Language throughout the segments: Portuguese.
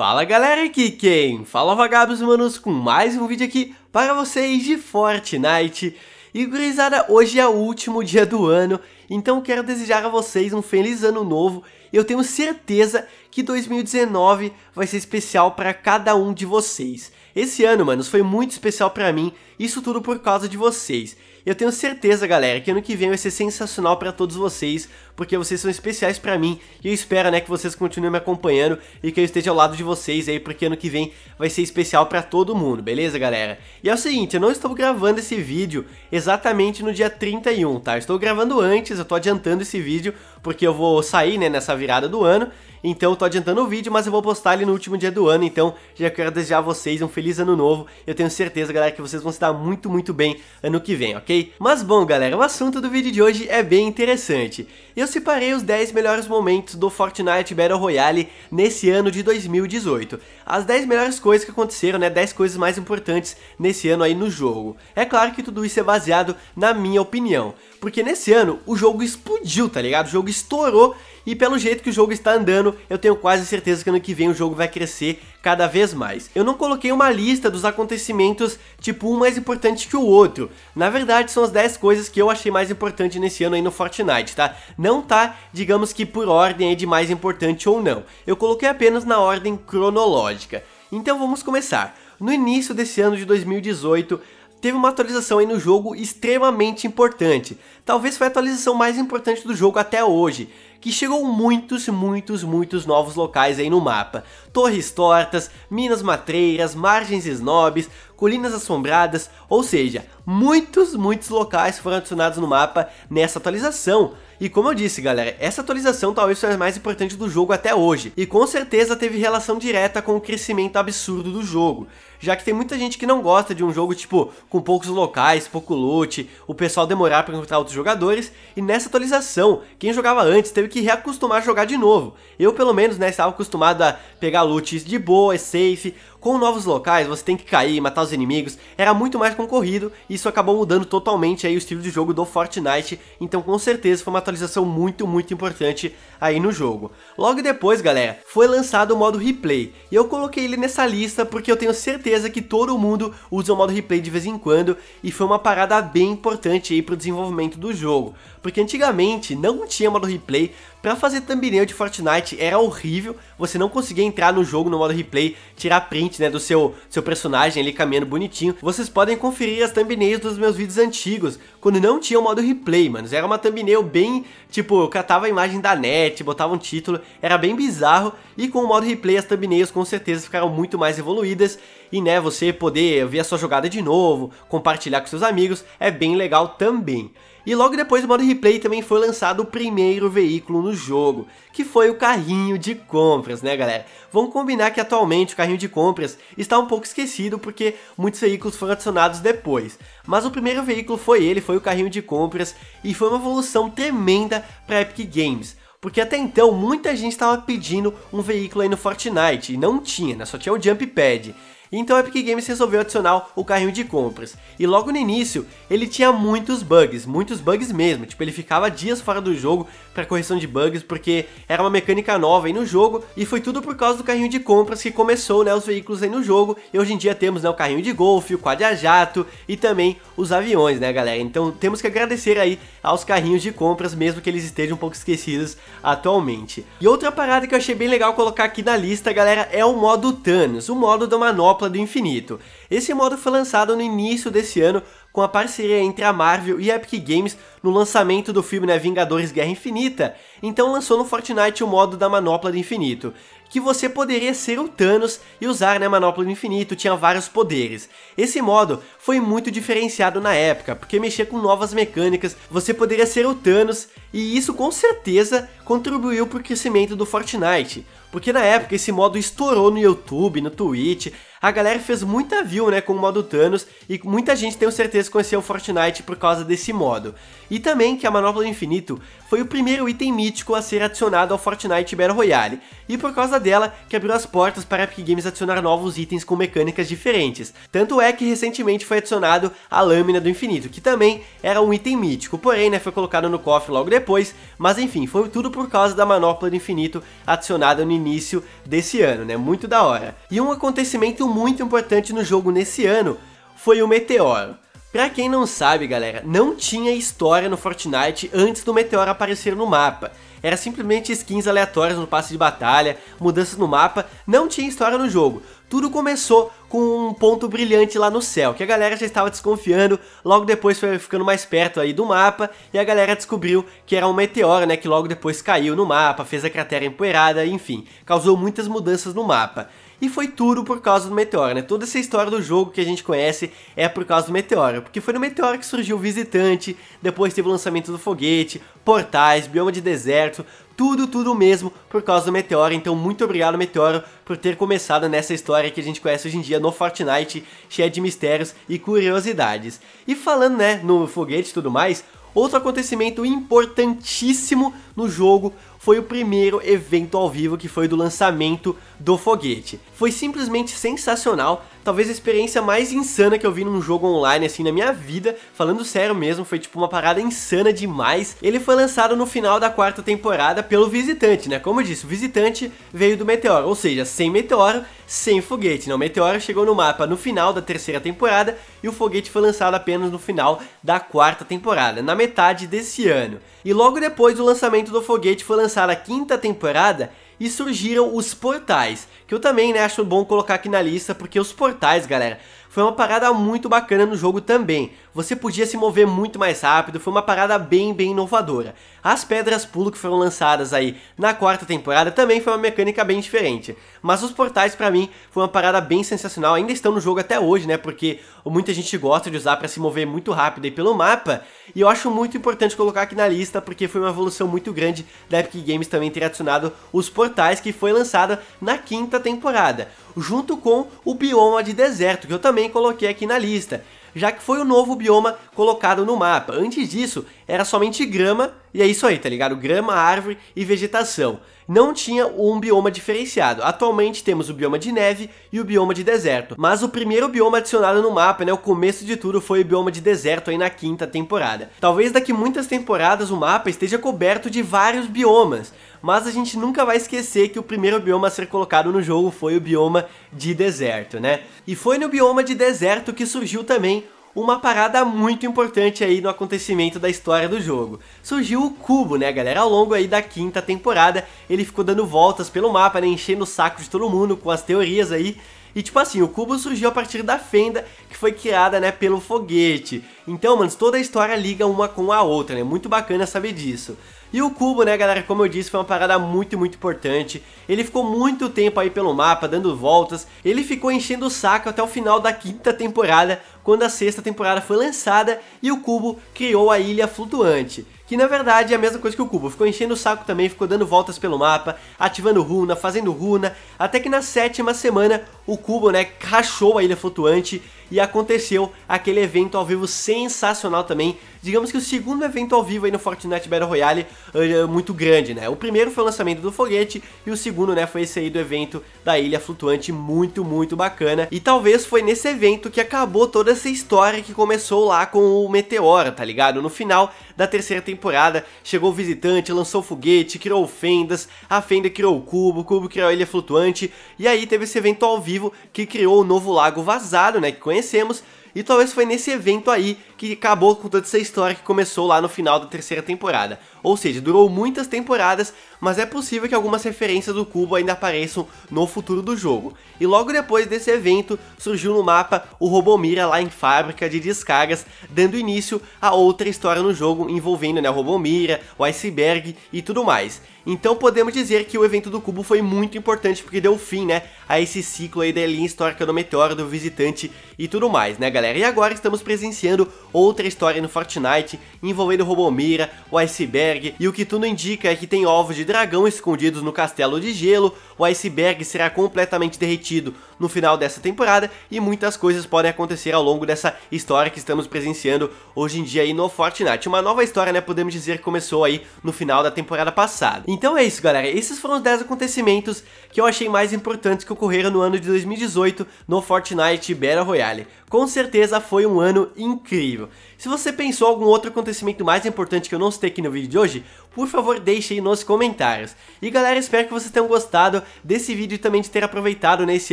Fala galera, aqui quem? Fala vagabos manos com mais um vídeo aqui para vocês de Fortnite E gurizada, hoje é o último dia do ano, então quero desejar a vocês um feliz ano novo Eu tenho certeza que 2019 vai ser especial para cada um de vocês esse ano, manos, foi muito especial para mim, isso tudo por causa de vocês. Eu tenho certeza, galera, que ano que vem vai ser sensacional para todos vocês, porque vocês são especiais para mim e eu espero, né, que vocês continuem me acompanhando e que eu esteja ao lado de vocês aí, porque ano que vem vai ser especial para todo mundo, beleza, galera? E é o seguinte, eu não estou gravando esse vídeo exatamente no dia 31, tá? Eu estou gravando antes, eu tô adiantando esse vídeo porque eu vou sair, né, nessa virada do ano então eu tô adiantando o vídeo, mas eu vou postar ele no último dia do ano, então já quero desejar a vocês um feliz ano novo. Eu tenho certeza, galera, que vocês vão se dar muito, muito bem ano que vem, ok? Mas bom, galera, o assunto do vídeo de hoje é bem interessante. Eu separei os 10 melhores momentos do Fortnite Battle Royale nesse ano de 2018. As 10 melhores coisas que aconteceram, né, 10 coisas mais importantes nesse ano aí no jogo. É claro que tudo isso é baseado na minha opinião, porque nesse ano o jogo explodiu, tá ligado? O jogo estourou e pelo jeito que o jogo está andando, eu tenho quase certeza que ano que vem o jogo vai crescer cada vez mais. Eu não coloquei uma lista dos acontecimentos, tipo um mais importante que o outro. Na verdade, são as 10 coisas que eu achei mais importante nesse ano aí no Fortnite, tá? Não tá, digamos que por ordem de mais importante ou não. Eu coloquei apenas na ordem cronológica. Então vamos começar. No início desse ano de 2018, teve uma atualização aí no jogo extremamente importante. Talvez foi a atualização mais importante do jogo até hoje, que chegou muitos, muitos, muitos novos locais aí no mapa. Torres tortas, minas matreiras, margens esnobs, colinas assombradas, ou seja, muitos, muitos locais foram adicionados no mapa nessa atualização. E como eu disse, galera, essa atualização talvez seja a mais importante do jogo até hoje, e com certeza teve relação direta com o crescimento absurdo do jogo, já que tem muita gente que não gosta de um jogo tipo com poucos locais, pouco loot, o pessoal demorar para encontrar outros jogadores, e nessa atualização, quem jogava antes teve que reacostumar a jogar de novo. Eu pelo menos, né, estava acostumado a pegar loot de boa, é safe, com novos locais, você tem que cair, e matar os inimigos, era muito mais concorrido e isso acabou mudando totalmente aí o estilo de jogo do Fortnite, então com certeza foi uma atualização muito, muito importante aí no jogo. Logo depois, galera, foi lançado o modo replay, e eu coloquei ele nessa lista porque eu tenho certeza que todo mundo usa o modo replay de vez em quando, e foi uma parada bem importante aí pro desenvolvimento do jogo, porque antigamente não tinha modo replay, para fazer thumbnail de Fortnite era horrível, você não conseguia entrar no jogo no modo replay, tirar print né, do seu, seu personagem ali caminhando bonitinho. Vocês podem conferir as thumbnails dos meus vídeos antigos, quando não tinha o modo replay, mano. Era uma thumbnail bem, tipo, eu catava a imagem da net, botava um título, era bem bizarro, e com o modo replay as thumbnails com certeza ficaram muito mais evoluídas, e né, você poder ver a sua jogada de novo, compartilhar com seus amigos, é bem legal também. E logo depois do modo replay também foi lançado o primeiro veículo no jogo, que foi o carrinho de compras, né galera? Vamos combinar que atualmente o carrinho de compras está um pouco esquecido porque muitos veículos foram adicionados depois. Mas o primeiro veículo foi ele, foi o carrinho de compras e foi uma evolução tremenda para Epic Games. Porque até então muita gente estava pedindo um veículo aí no Fortnite e não tinha, né? só tinha o Jump Pad. Então a Epic Games resolveu adicionar o carrinho de compras. E logo no início, ele tinha muitos bugs, muitos bugs mesmo. Tipo, ele ficava dias fora do jogo para correção de bugs, porque era uma mecânica nova aí no jogo, e foi tudo por causa do carrinho de compras que começou, né, os veículos aí no jogo. E hoje em dia temos, né, o carrinho de golfe, o quad a jato e também os aviões, né, galera? Então temos que agradecer aí aos carrinhos de compras, mesmo que eles estejam um pouco esquecidos atualmente. E outra parada que eu achei bem legal colocar aqui na lista, galera, é o modo Thanos, o modo da manopla Manopla do Infinito. Esse modo foi lançado no início desse ano com a parceria entre a Marvel e a Epic Games no lançamento do filme né, Vingadores Guerra Infinita, então lançou no Fortnite o modo da Manopla do Infinito, que você poderia ser o Thanos e usar né, a Manopla do Infinito, tinha vários poderes. Esse modo foi muito diferenciado na época, porque mexia com novas mecânicas, você poderia ser o Thanos, e isso com certeza contribuiu para o crescimento do Fortnite. Porque na época esse modo estourou no YouTube, no Twitch, a galera fez muita view, né, com o modo Thanos, e muita gente tenho certeza que conheceu o Fortnite por causa desse modo. E também que a Manopla do Infinito foi o primeiro item mítico a ser adicionado ao Fortnite Battle Royale, e por causa dela que abriu as portas para a Epic Games adicionar novos itens com mecânicas diferentes. Tanto é que recentemente foi adicionado a Lâmina do Infinito, que também era um item mítico, porém, né, foi colocado no cofre logo depois, mas enfim, foi tudo por causa da Manopla do Infinito adicionada no início desse ano, né, muito da hora. E um acontecimento muito importante no jogo nesse ano foi o meteoro. Pra quem não sabe, galera, não tinha história no Fortnite antes do meteoro aparecer no mapa. Era simplesmente skins aleatórias no passe de batalha, mudanças no mapa, não tinha história no jogo. Tudo começou com um ponto brilhante lá no céu, que a galera já estava desconfiando, logo depois foi ficando mais perto aí do mapa, e a galera descobriu que era um meteoro, né, que logo depois caiu no mapa, fez a cratera empoeirada, enfim, causou muitas mudanças no mapa. E foi tudo por causa do meteoro, né? Toda essa história do jogo que a gente conhece é por causa do meteoro, porque foi no meteoro que surgiu o visitante, depois teve o lançamento do foguete, portais, bioma de deserto, tudo, tudo mesmo por causa do Meteoro. Então, muito obrigado, Meteoro, por ter começado nessa história que a gente conhece hoje em dia no Fortnite, cheia de mistérios e curiosidades. E falando, né, no foguete e tudo mais, outro acontecimento importantíssimo no jogo foi o primeiro evento ao vivo que foi do lançamento do foguete. Foi simplesmente sensacional, talvez a experiência mais insana que eu vi num jogo online assim na minha vida, falando sério mesmo, foi tipo uma parada insana demais. Ele foi lançado no final da quarta temporada pelo Visitante, né? Como eu disse, o Visitante veio do Meteoro, ou seja, sem Meteoro, sem foguete. Né? o Meteoro chegou no mapa no final da terceira temporada e o foguete foi lançado apenas no final da quarta temporada, na metade desse ano. E logo depois do lançamento do foguete foi lançado lançaram a quinta temporada e surgiram os portais, que eu também né, acho bom colocar aqui na lista, porque os portais, galera, foi uma parada muito bacana no jogo também. Você podia se mover muito mais rápido, foi uma parada bem, bem inovadora. As pedras pulo que foram lançadas aí na quarta temporada também foi uma mecânica bem diferente. Mas os portais para mim foi uma parada bem sensacional, ainda estão no jogo até hoje, né? Porque muita gente gosta de usar para se mover muito rápido aí pelo mapa, e eu acho muito importante colocar aqui na lista porque foi uma evolução muito grande da Epic Games também ter adicionado os portais que foi lançada na quinta temporada junto com o bioma de deserto, que eu também coloquei aqui na lista, já que foi o novo bioma colocado no mapa. Antes disso, era somente grama, e é isso aí, tá ligado? Grama, árvore e vegetação. Não tinha um bioma diferenciado. Atualmente temos o bioma de neve e o bioma de deserto. Mas o primeiro bioma adicionado no mapa, né, o começo de tudo, foi o bioma de deserto aí na quinta temporada. Talvez daqui muitas temporadas o mapa esteja coberto de vários biomas, mas a gente nunca vai esquecer que o primeiro bioma a ser colocado no jogo foi o bioma de deserto, né? E foi no bioma de deserto que surgiu também uma parada muito importante aí no acontecimento da história do jogo. Surgiu o cubo, né, galera? Ao longo aí da quinta temporada, ele ficou dando voltas pelo mapa, né, enchendo o saco de todo mundo com as teorias aí. E tipo assim, o cubo surgiu a partir da fenda que foi criada, né, pelo foguete. Então, mano, toda a história liga uma com a outra, né? Muito bacana saber disso. E o cubo, né, galera, como eu disse, foi uma parada muito, muito importante. Ele ficou muito tempo aí pelo mapa, dando voltas. Ele ficou enchendo o saco até o final da quinta temporada, quando a sexta temporada foi lançada e o cubo criou a Ilha Flutuante. Que na verdade é a mesma coisa que o cubo, ficou enchendo o saco também, ficou dando voltas pelo mapa, ativando runa, fazendo runa, até que na sétima semana o cubo, né, rachou a Ilha Flutuante e aconteceu aquele evento ao vivo sensacional também. Digamos que o segundo evento ao vivo aí no Fortnite Battle Royale é muito grande, né? O primeiro foi o lançamento do foguete e o segundo, né, foi esse aí do evento da Ilha Flutuante, muito, muito bacana. E talvez foi nesse evento que acabou toda essa história que começou lá com o Meteoro, tá ligado? No final da terceira temporada, chegou o visitante, lançou o foguete, criou fendas, a fenda criou o cubo, o cubo criou a Ilha Flutuante, e aí teve esse evento ao vivo que criou o novo lago vazado, né, que conhecemos. E talvez foi nesse evento aí que acabou com toda essa história que começou lá no final da terceira temporada. Ou seja, durou muitas temporadas, mas é possível que algumas referências do cubo ainda apareçam no futuro do jogo. E logo depois desse evento, surgiu no mapa o Robomira lá em fábrica de descargas, dando início a outra história no jogo envolvendo né, o Robomira, o Iceberg e tudo mais. Então podemos dizer que o evento do cubo foi muito importante porque deu fim, né, a esse ciclo aí da linha histórica do meteoro, do visitante e tudo mais, né, galera? E agora estamos presenciando outra história no Fortnite envolvendo o Robomira, o Iceberg e o que tudo indica é que tem ovos de dragão escondidos no castelo de gelo, o Iceberg será completamente derretido no final dessa temporada e muitas coisas podem acontecer ao longo dessa história que estamos presenciando hoje em dia aí no Fortnite. Uma nova história, né, podemos dizer que começou aí no final da temporada passada. Então é isso, galera. Esses foram os 10 acontecimentos que eu achei mais importantes que ocorreram no ano de 2018 no Fortnite Battle Royale. Com certeza foi um ano incrível. Se você pensou algum outro acontecimento mais importante que eu não citei aqui no vídeo de hoje, por favor deixe aí nos comentários. E galera, espero que vocês tenham gostado desse vídeo e também de ter aproveitado nesse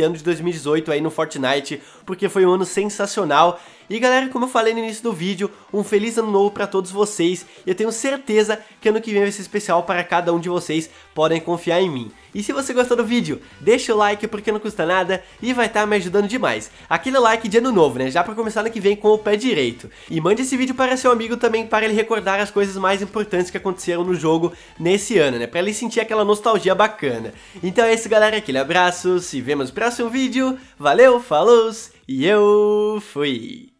ano de 2018 aí no Fortnite, porque foi um ano sensacional e galera, como eu falei no início do vídeo, um feliz ano novo para todos vocês. Eu tenho certeza que ano que vem vai ser especial para cada um de vocês, podem confiar em mim. E se você gostou do vídeo, deixa o like porque não custa nada e vai estar tá me ajudando demais. Aquele like de ano novo, né? Já para começar ano que vem com o pé direito. E mande esse vídeo para seu amigo também para ele recordar as coisas mais importantes que aconteceram no jogo nesse ano, né? Para ele sentir aquela nostalgia bacana. Então é isso, galera. Aquele abraço, se vemos no próximo vídeo. Valeu, falou e eu fui!